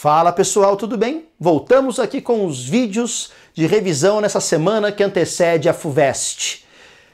Fala pessoal, tudo bem? Voltamos aqui com os vídeos de revisão nessa semana que antecede a FUVEST.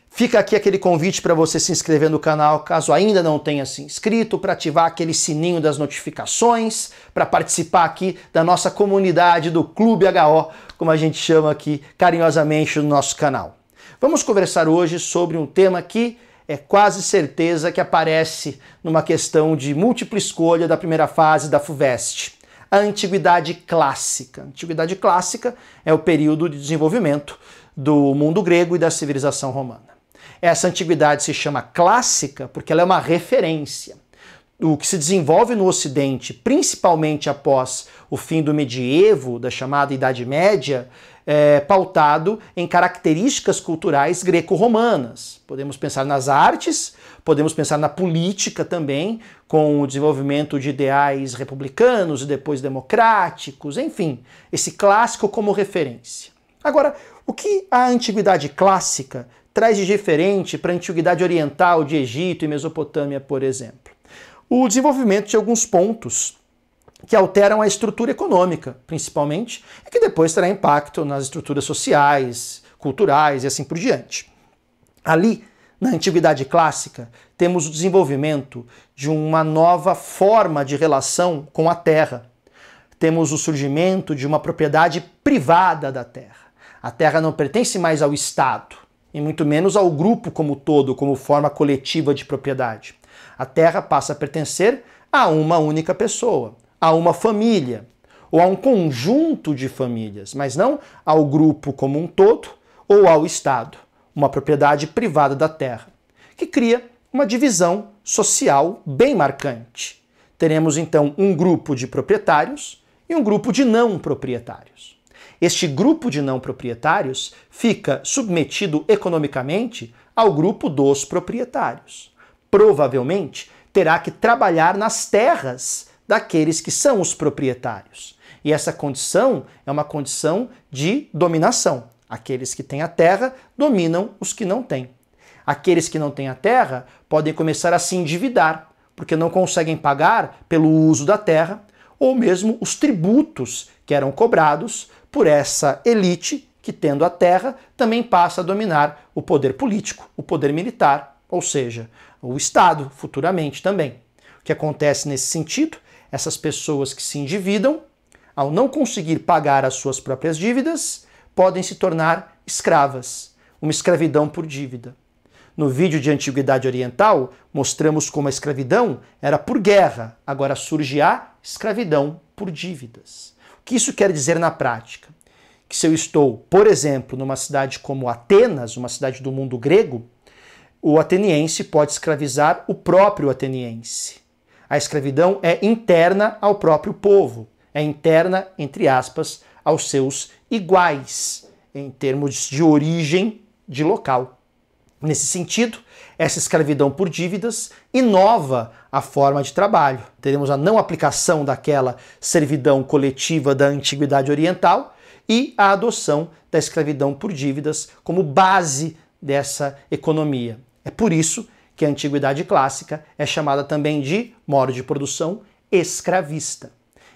Fica aqui aquele convite para você se inscrever no canal, caso ainda não tenha se inscrito, para ativar aquele sininho das notificações, para participar aqui da nossa comunidade do Clube HO, como a gente chama aqui carinhosamente no nosso canal. Vamos conversar hoje sobre um tema que é quase certeza que aparece numa questão de múltipla escolha da primeira fase da FUVEST a Antiguidade Clássica. A Antiguidade Clássica é o período de desenvolvimento do mundo grego e da civilização romana. Essa antiguidade se chama clássica porque ela é uma referência. O que se desenvolve no Ocidente, principalmente após o fim do medievo, da chamada Idade Média, é, pautado em características culturais greco-romanas. Podemos pensar nas artes, podemos pensar na política também, com o desenvolvimento de ideais republicanos e depois democráticos, enfim, esse clássico como referência. Agora, o que a antiguidade clássica traz de diferente para a antiguidade oriental de Egito e Mesopotâmia, por exemplo? O desenvolvimento de alguns pontos que alteram a estrutura econômica, principalmente, e que depois terá impacto nas estruturas sociais, culturais e assim por diante. Ali, na Antiguidade Clássica, temos o desenvolvimento de uma nova forma de relação com a terra. Temos o surgimento de uma propriedade privada da terra. A terra não pertence mais ao Estado, e muito menos ao grupo como todo, como forma coletiva de propriedade. A terra passa a pertencer a uma única pessoa, a uma família ou a um conjunto de famílias, mas não ao grupo como um todo ou ao Estado, uma propriedade privada da terra, que cria uma divisão social bem marcante. Teremos então um grupo de proprietários e um grupo de não proprietários. Este grupo de não proprietários fica submetido economicamente ao grupo dos proprietários. Provavelmente terá que trabalhar nas terras daqueles que são os proprietários. E essa condição é uma condição de dominação. Aqueles que têm a terra dominam os que não têm. Aqueles que não têm a terra podem começar a se endividar, porque não conseguem pagar pelo uso da terra, ou mesmo os tributos que eram cobrados por essa elite que, tendo a terra, também passa a dominar o poder político, o poder militar, ou seja, o Estado futuramente também. O que acontece nesse sentido essas pessoas que se endividam, ao não conseguir pagar as suas próprias dívidas, podem se tornar escravas, uma escravidão por dívida. No vídeo de Antiguidade Oriental, mostramos como a escravidão era por guerra, agora surge a escravidão por dívidas. O que isso quer dizer na prática? Que se eu estou, por exemplo, numa cidade como Atenas, uma cidade do mundo grego, o ateniense pode escravizar o próprio ateniense. A escravidão é interna ao próprio povo, é interna, entre aspas, aos seus iguais, em termos de origem de local. Nesse sentido, essa escravidão por dívidas inova a forma de trabalho. Teremos a não aplicação daquela servidão coletiva da antiguidade oriental e a adoção da escravidão por dívidas como base dessa economia. É por isso que a antiguidade clássica é chamada também de modo de produção escravista.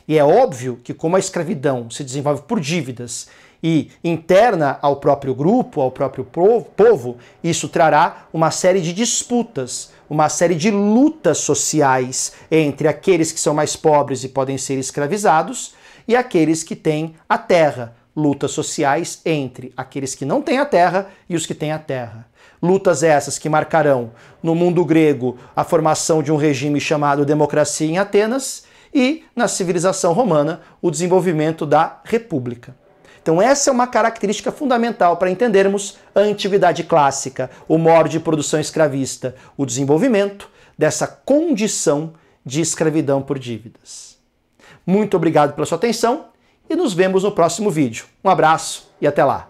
E é óbvio que, como a escravidão se desenvolve por dívidas e interna ao próprio grupo, ao próprio povo, isso trará uma série de disputas, uma série de lutas sociais entre aqueles que são mais pobres e podem ser escravizados e aqueles que têm a terra, lutas sociais entre aqueles que não têm a terra e os que têm a terra. Lutas essas que marcarão, no mundo grego, a formação de um regime chamado democracia em Atenas e, na civilização romana, o desenvolvimento da república. Então, essa é uma característica fundamental para entendermos a antiguidade clássica, o modo de produção escravista, o desenvolvimento dessa condição de escravidão por dívidas. Muito obrigado pela sua atenção e nos vemos no próximo vídeo. Um abraço e até lá!